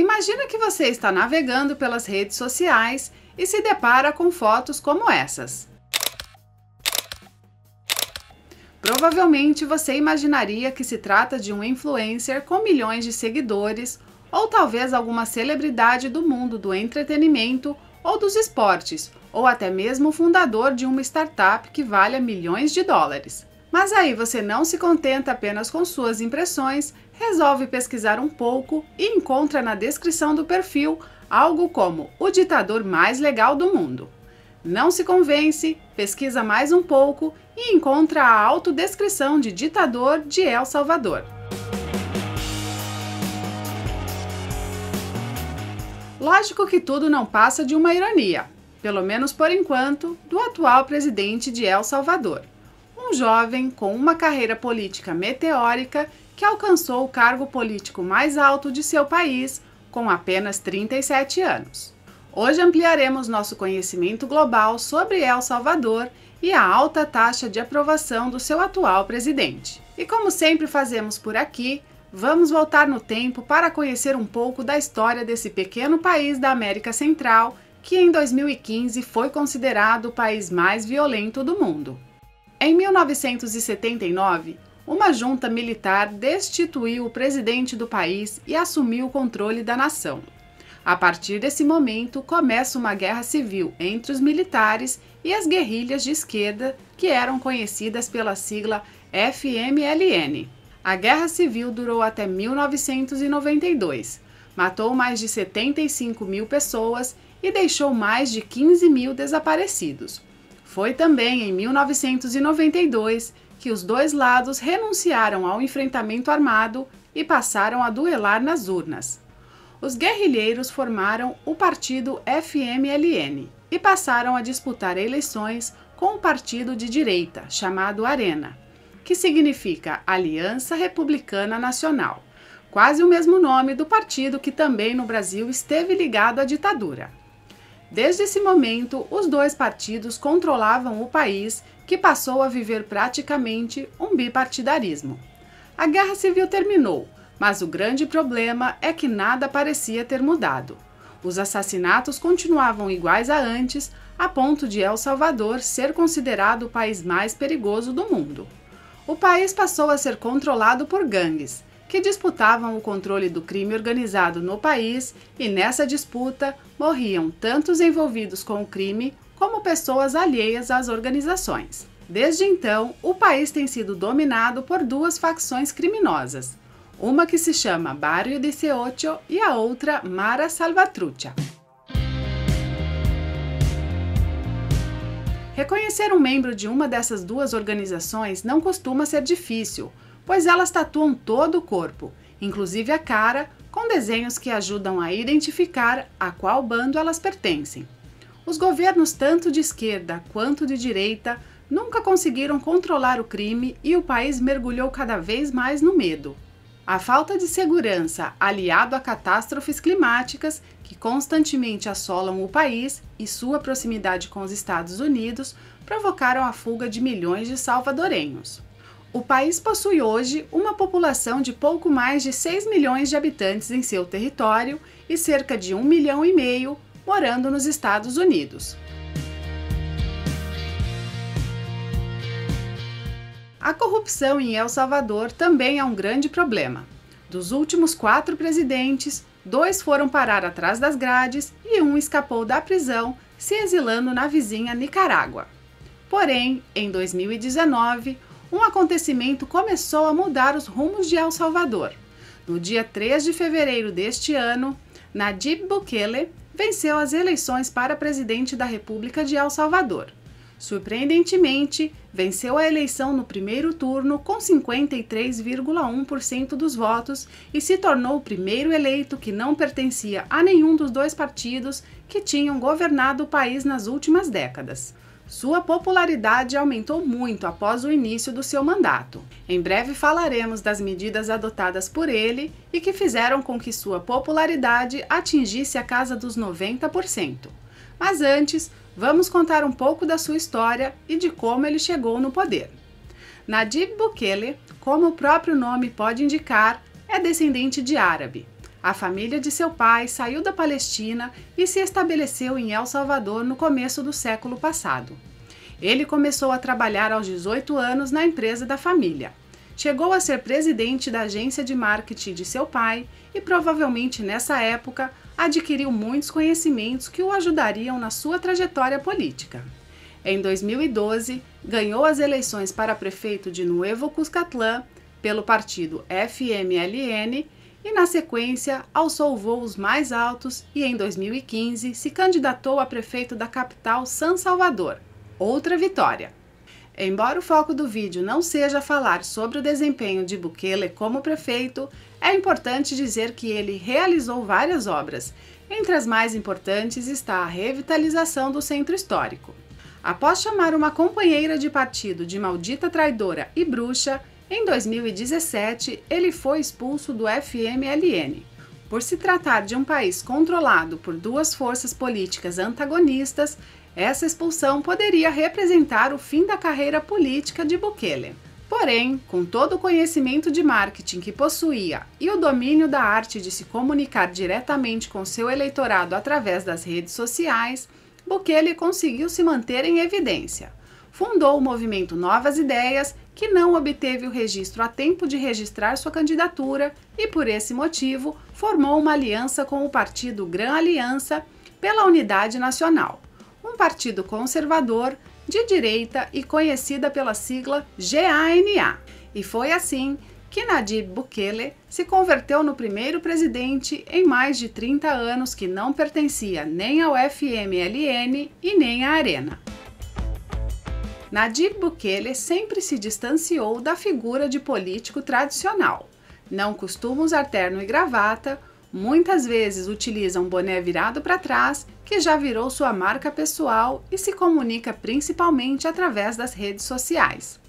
Imagina que você está navegando pelas redes sociais e se depara com fotos como essas. Provavelmente você imaginaria que se trata de um influencer com milhões de seguidores ou talvez alguma celebridade do mundo do entretenimento ou dos esportes, ou até mesmo o fundador de uma startup que valha milhões de dólares. Mas aí você não se contenta apenas com suas impressões, resolve pesquisar um pouco e encontra na descrição do perfil algo como o ditador mais legal do mundo. Não se convence, pesquisa mais um pouco e encontra a autodescrição de ditador de El Salvador. Lógico que tudo não passa de uma ironia, pelo menos por enquanto, do atual presidente de El Salvador um jovem com uma carreira política meteórica que alcançou o cargo político mais alto de seu país com apenas 37 anos. Hoje ampliaremos nosso conhecimento global sobre El Salvador e a alta taxa de aprovação do seu atual presidente. E como sempre fazemos por aqui, vamos voltar no tempo para conhecer um pouco da história desse pequeno país da América Central que em 2015 foi considerado o país mais violento do mundo. Em 1979, uma junta militar destituiu o presidente do país e assumiu o controle da nação. A partir desse momento, começa uma guerra civil entre os militares e as guerrilhas de esquerda, que eram conhecidas pela sigla FMLN. A guerra civil durou até 1992, matou mais de 75 mil pessoas e deixou mais de 15 mil desaparecidos. Foi também em 1992 que os dois lados renunciaram ao enfrentamento armado e passaram a duelar nas urnas. Os guerrilheiros formaram o partido FMLN e passaram a disputar eleições com o partido de direita, chamado Arena, que significa Aliança Republicana Nacional, quase o mesmo nome do partido que também no Brasil esteve ligado à ditadura. Desde esse momento, os dois partidos controlavam o país, que passou a viver praticamente um bipartidarismo. A guerra civil terminou, mas o grande problema é que nada parecia ter mudado. Os assassinatos continuavam iguais a antes, a ponto de El Salvador ser considerado o país mais perigoso do mundo. O país passou a ser controlado por gangues, que disputavam o controle do crime organizado no país e nessa disputa morriam tanto os envolvidos com o crime como pessoas alheias às organizações. Desde então, o país tem sido dominado por duas facções criminosas, uma que se chama Barrio de Ceocho e a outra Mara Salvatrucha. Reconhecer um membro de uma dessas duas organizações não costuma ser difícil, pois elas tatuam todo o corpo, inclusive a cara, com desenhos que ajudam a identificar a qual bando elas pertencem. Os governos, tanto de esquerda quanto de direita, nunca conseguiram controlar o crime e o país mergulhou cada vez mais no medo. A falta de segurança, aliado a catástrofes climáticas que constantemente assolam o país e sua proximidade com os Estados Unidos, provocaram a fuga de milhões de salvadorenhos. O país possui hoje uma população de pouco mais de 6 milhões de habitantes em seu território e cerca de 1 milhão e meio morando nos Estados Unidos. A corrupção em El Salvador também é um grande problema. Dos últimos quatro presidentes, dois foram parar atrás das grades e um escapou da prisão, se exilando na vizinha Nicarágua. Porém, em 2019, um acontecimento começou a mudar os rumos de El Salvador. No dia 3 de fevereiro deste ano, Najib Bukele venceu as eleições para presidente da República de El Salvador. Surpreendentemente, venceu a eleição no primeiro turno com 53,1% dos votos e se tornou o primeiro eleito que não pertencia a nenhum dos dois partidos que tinham governado o país nas últimas décadas. Sua popularidade aumentou muito após o início do seu mandato. Em breve falaremos das medidas adotadas por ele e que fizeram com que sua popularidade atingisse a casa dos 90%. Mas antes, vamos contar um pouco da sua história e de como ele chegou no poder. Najib Bukele, como o próprio nome pode indicar, é descendente de árabe a família de seu pai saiu da Palestina e se estabeleceu em El Salvador no começo do século passado. Ele começou a trabalhar aos 18 anos na empresa da família. Chegou a ser presidente da agência de marketing de seu pai e provavelmente nessa época adquiriu muitos conhecimentos que o ajudariam na sua trajetória política. Em 2012, ganhou as eleições para prefeito de Nuevo Cuscatlán pelo partido FMLN e, na sequência, alçou voos mais altos e, em 2015, se candidatou a prefeito da capital San Salvador. Outra vitória! Embora o foco do vídeo não seja falar sobre o desempenho de Bukele como prefeito, é importante dizer que ele realizou várias obras. Entre as mais importantes está a revitalização do centro histórico. Após chamar uma companheira de partido de maldita traidora e bruxa, em 2017, ele foi expulso do FMLN. Por se tratar de um país controlado por duas forças políticas antagonistas, essa expulsão poderia representar o fim da carreira política de Bukele. Porém, com todo o conhecimento de marketing que possuía e o domínio da arte de se comunicar diretamente com seu eleitorado através das redes sociais, Bukele conseguiu se manter em evidência. Fundou o movimento Novas Ideias que não obteve o registro a tempo de registrar sua candidatura e, por esse motivo, formou uma aliança com o partido Gran Aliança pela Unidade Nacional, um partido conservador de direita e conhecida pela sigla GANA. E foi assim que Nadib Bukele se converteu no primeiro presidente em mais de 30 anos que não pertencia nem ao FMLN e nem à Arena. Nadir Bukele sempre se distanciou da figura de político tradicional. Não costuma usar terno e gravata, muitas vezes utiliza um boné virado para trás, que já virou sua marca pessoal e se comunica principalmente através das redes sociais.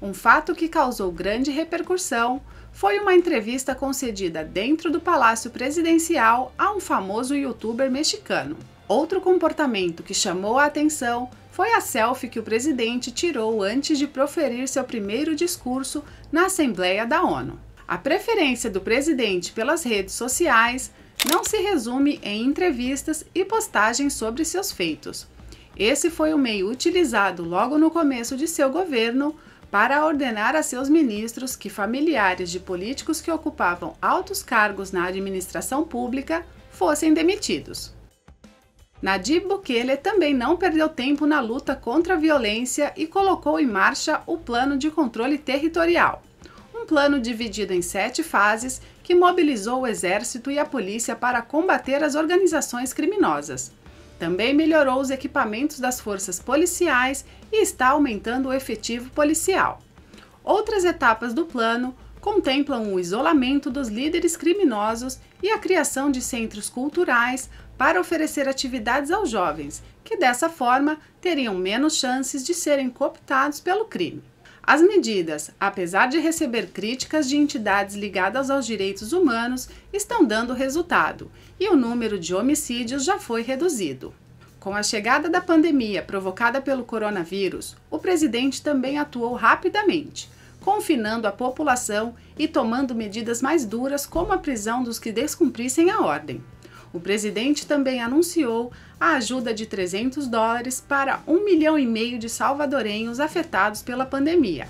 Um fato que causou grande repercussão foi uma entrevista concedida dentro do Palácio Presidencial a um famoso youtuber mexicano. Outro comportamento que chamou a atenção foi a selfie que o presidente tirou antes de proferir seu primeiro discurso na Assembleia da ONU. A preferência do presidente pelas redes sociais não se resume em entrevistas e postagens sobre seus feitos. Esse foi o meio utilizado logo no começo de seu governo para ordenar a seus ministros que familiares de políticos que ocupavam altos cargos na administração pública fossem demitidos. Nadib Bukele também não perdeu tempo na luta contra a violência e colocou em marcha o Plano de Controle Territorial. Um plano dividido em sete fases que mobilizou o Exército e a polícia para combater as organizações criminosas. Também melhorou os equipamentos das forças policiais e está aumentando o efetivo policial. Outras etapas do plano contemplam o isolamento dos líderes criminosos e a criação de centros culturais para oferecer atividades aos jovens, que dessa forma teriam menos chances de serem cooptados pelo crime. As medidas, apesar de receber críticas de entidades ligadas aos direitos humanos, estão dando resultado e o número de homicídios já foi reduzido. Com a chegada da pandemia provocada pelo coronavírus, o presidente também atuou rapidamente, confinando a população e tomando medidas mais duras, como a prisão dos que descumprissem a ordem. O presidente também anunciou a ajuda de 300 dólares para um milhão e meio de salvadorenhos afetados pela pandemia.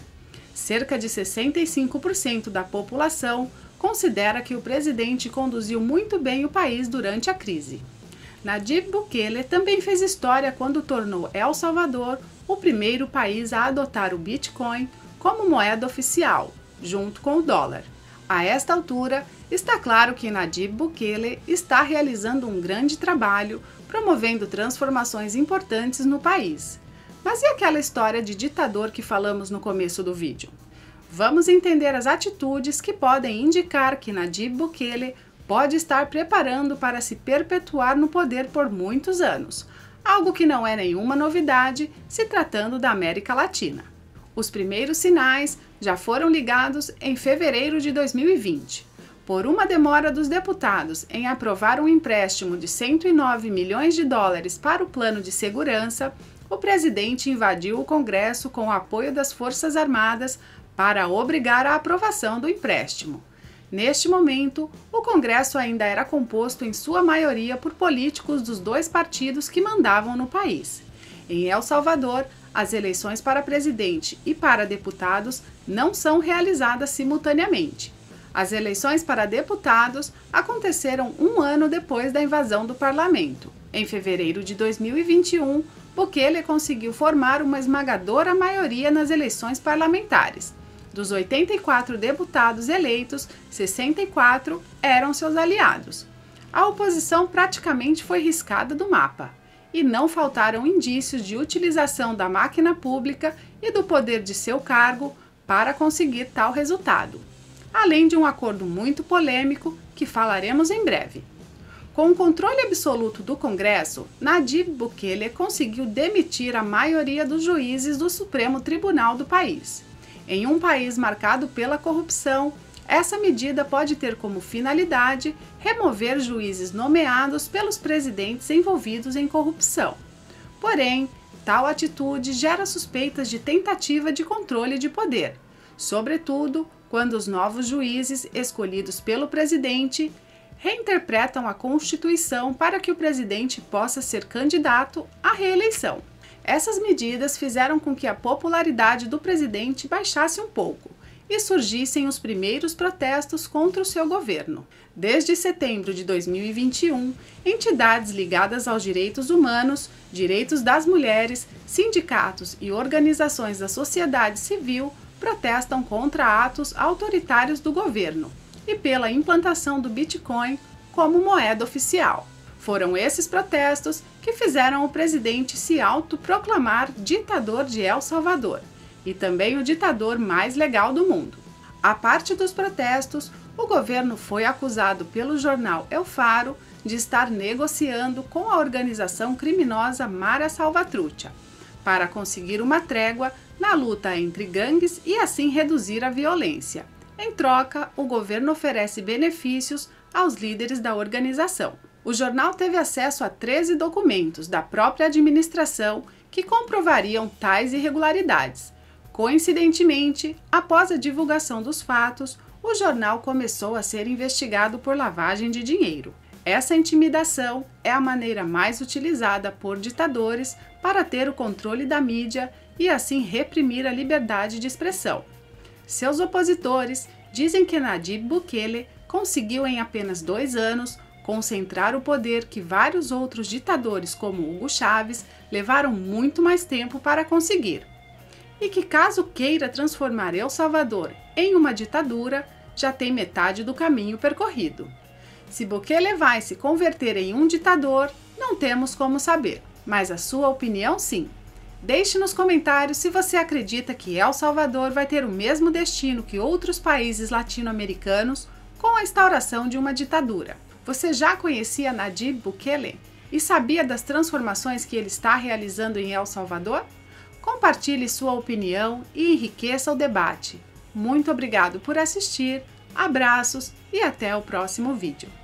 Cerca de 65% da população considera que o presidente conduziu muito bem o país durante a crise. Nadib Bukele também fez história quando tornou El Salvador o primeiro país a adotar o Bitcoin como moeda oficial, junto com o dólar. A esta altura, Está claro que Najib Bukele está realizando um grande trabalho, promovendo transformações importantes no país. Mas e aquela história de ditador que falamos no começo do vídeo? Vamos entender as atitudes que podem indicar que Najib Bukele pode estar preparando para se perpetuar no poder por muitos anos, algo que não é nenhuma novidade se tratando da América Latina. Os primeiros sinais já foram ligados em fevereiro de 2020 por uma demora dos deputados em aprovar um empréstimo de 109 milhões de dólares para o plano de segurança, o presidente invadiu o Congresso com o apoio das Forças Armadas para obrigar a aprovação do empréstimo. Neste momento, o Congresso ainda era composto em sua maioria por políticos dos dois partidos que mandavam no país. Em El Salvador, as eleições para presidente e para deputados não são realizadas simultaneamente. As eleições para deputados aconteceram um ano depois da invasão do parlamento. Em fevereiro de 2021, Bukele conseguiu formar uma esmagadora maioria nas eleições parlamentares. Dos 84 deputados eleitos, 64 eram seus aliados. A oposição praticamente foi riscada do mapa. E não faltaram indícios de utilização da máquina pública e do poder de seu cargo para conseguir tal resultado além de um acordo muito polêmico que falaremos em breve. Com o controle absoluto do Congresso, Nadib Bukele conseguiu demitir a maioria dos juízes do Supremo Tribunal do país. Em um país marcado pela corrupção, essa medida pode ter como finalidade remover juízes nomeados pelos presidentes envolvidos em corrupção. Porém, tal atitude gera suspeitas de tentativa de controle de poder, sobretudo quando os novos juízes, escolhidos pelo presidente, reinterpretam a Constituição para que o presidente possa ser candidato à reeleição. Essas medidas fizeram com que a popularidade do presidente baixasse um pouco e surgissem os primeiros protestos contra o seu governo. Desde setembro de 2021, entidades ligadas aos direitos humanos, direitos das mulheres, sindicatos e organizações da sociedade civil protestam contra atos autoritários do governo e pela implantação do Bitcoin como moeda oficial. Foram esses protestos que fizeram o presidente se autoproclamar ditador de El Salvador e também o ditador mais legal do mundo. A parte dos protestos, o governo foi acusado pelo jornal El Faro de estar negociando com a organização criminosa Mara Salvatrucha para conseguir uma trégua na luta entre gangues e assim reduzir a violência. Em troca, o governo oferece benefícios aos líderes da organização. O jornal teve acesso a 13 documentos da própria administração que comprovariam tais irregularidades. Coincidentemente, após a divulgação dos fatos, o jornal começou a ser investigado por lavagem de dinheiro. Essa intimidação é a maneira mais utilizada por ditadores para ter o controle da mídia e assim reprimir a liberdade de expressão. Seus opositores dizem que Nadib Bukele conseguiu em apenas dois anos concentrar o poder que vários outros ditadores, como Hugo Chávez, levaram muito mais tempo para conseguir. E que, caso queira transformar El Salvador em uma ditadura, já tem metade do caminho percorrido. Se Bukele vai se converter em um ditador, não temos como saber, mas a sua opinião sim. Deixe nos comentários se você acredita que El Salvador vai ter o mesmo destino que outros países latino-americanos com a instauração de uma ditadura. Você já conhecia Najib Bukele e sabia das transformações que ele está realizando em El Salvador? Compartilhe sua opinião e enriqueça o debate. Muito obrigado por assistir, abraços e até o próximo vídeo.